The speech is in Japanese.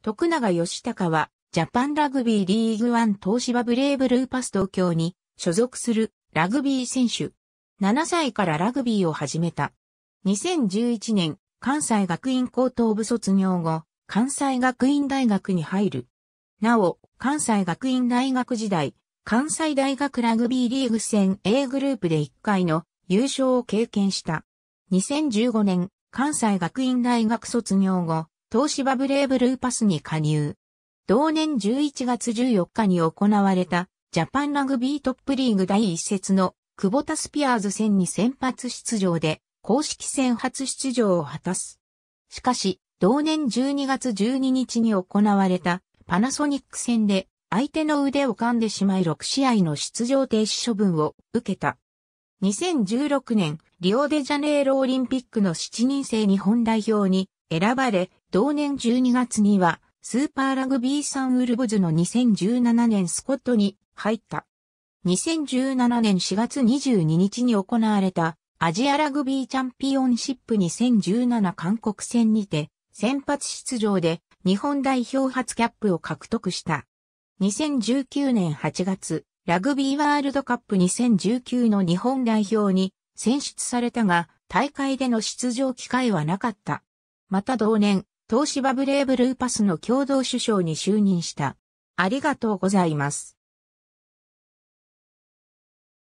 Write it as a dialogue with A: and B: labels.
A: 徳永義孝は、ジャパンラグビーリーグワン東芝ブレイブルーパス東京に所属するラグビー選手。7歳からラグビーを始めた。2011年、関西学院高等部卒業後、関西学院大学に入る。なお、関西学院大学時代、関西大学ラグビーリーグ戦 A グループで1回の優勝を経験した。2015年、関西学院大学卒業後、東芝ブレイブルーパスに加入。同年11月14日に行われたジャパンラグビートップリーグ第一節のクボタスピアーズ戦に先発出場で公式戦初出場を果たす。しかし、同年12月12日に行われたパナソニック戦で相手の腕を噛んでしまい6試合の出場停止処分を受けた。2016年リオデジャネイロオリンピックの7人制日本代表に選ばれ、同年12月には、スーパーラグビーサンウルブズの2017年スコットに入った。2017年4月22日に行われたアジアラグビーチャンピオンシップ2017韓国戦にて先発出場で日本代表初キャップを獲得した。2019年8月、ラグビーワールドカップ2019の日本代表に選出されたが、大会での出場機会はなかった。また同年、東芝ブレイブルーパスの共同首相に就任した。ありがとうございます。